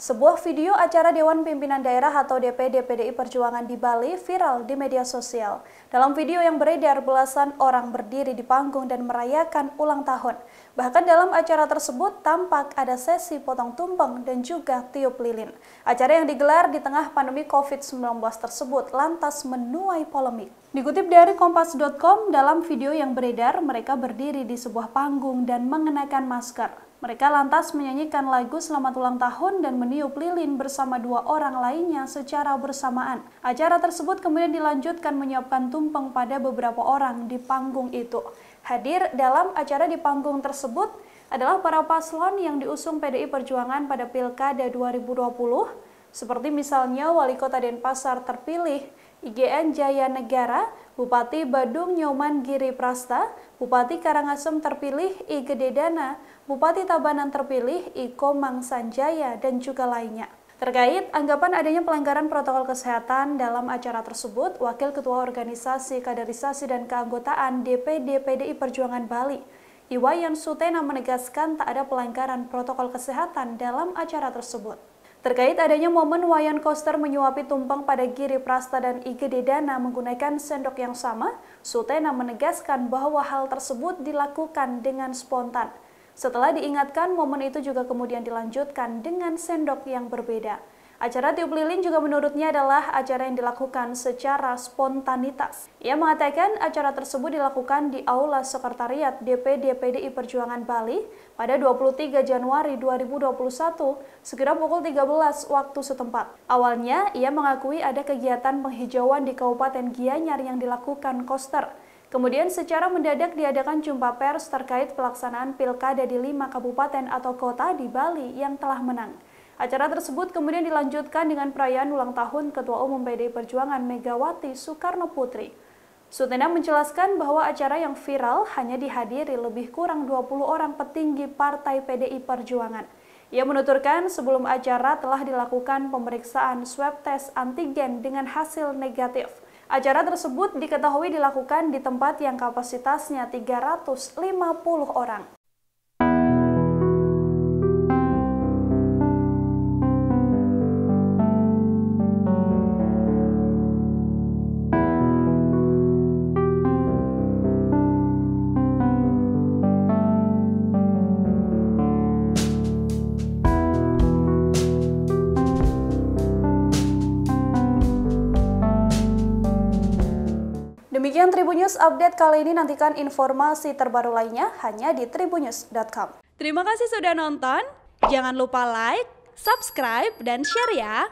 Sebuah video acara Dewan Pimpinan Daerah atau DPD PDI Perjuangan di Bali viral di media sosial. Dalam video yang beredar, belasan orang berdiri di panggung dan merayakan ulang tahun. Bahkan dalam acara tersebut tampak ada sesi potong tumpeng dan juga tiup lilin. Acara yang digelar di tengah pandemi COVID-19 tersebut lantas menuai polemik. Dikutip dari Kompas.com, dalam video yang beredar, mereka berdiri di sebuah panggung dan mengenakan masker. Mereka lantas menyanyikan lagu selamat ulang tahun dan meniup lilin bersama dua orang lainnya secara bersamaan. Acara tersebut kemudian dilanjutkan menyiapkan tumpeng pada beberapa orang di panggung itu. Hadir dalam acara di panggung tersebut adalah para paslon yang diusung PDI Perjuangan pada Pilkada 2020, seperti misalnya Wali Kota Denpasar terpilih, IGN Jaya Negara, Bupati Badung Nyoman Giri Prasta, Bupati Karangasem terpilih I Dana, Bupati Tabanan terpilih Iko Mangsanjaya, dan juga lainnya. Terkait anggapan adanya pelanggaran protokol kesehatan dalam acara tersebut, Wakil Ketua Organisasi Kaderisasi dan Keanggotaan DPD PDI Perjuangan Bali, Iwayan Sutena menegaskan tak ada pelanggaran protokol kesehatan dalam acara tersebut. Terkait adanya momen Wayan Koster menyuapi tumpeng pada Giri Prasta dan Igede Dana menggunakan sendok yang sama, Sutena menegaskan bahwa hal tersebut dilakukan dengan spontan. Setelah diingatkan, momen itu juga kemudian dilanjutkan dengan sendok yang berbeda. Acara tiup lilin juga menurutnya adalah acara yang dilakukan secara spontanitas. Ia mengatakan acara tersebut dilakukan di Aula Sekretariat DPD PDI Perjuangan Bali pada 23 Januari 2021 segera pukul 13 waktu setempat. Awalnya, ia mengakui ada kegiatan penghijauan di Kabupaten Gianyar yang dilakukan Koster. Kemudian secara mendadak diadakan jumpa pers terkait pelaksanaan pilkada di lima kabupaten atau kota di Bali yang telah menang. Acara tersebut kemudian dilanjutkan dengan perayaan ulang tahun Ketua Umum PDI Perjuangan Megawati Soekarno Putri. Sutena menjelaskan bahwa acara yang viral hanya dihadiri lebih kurang 20 orang petinggi Partai PDI Perjuangan. Ia menuturkan sebelum acara telah dilakukan pemeriksaan swab test antigen dengan hasil negatif. Acara tersebut diketahui dilakukan di tempat yang kapasitasnya 350 orang. Demikian Tribun News update kali ini. Nantikan informasi terbaru lainnya hanya di tribunnews.com. Terima kasih sudah nonton. Jangan lupa like, subscribe, dan share ya.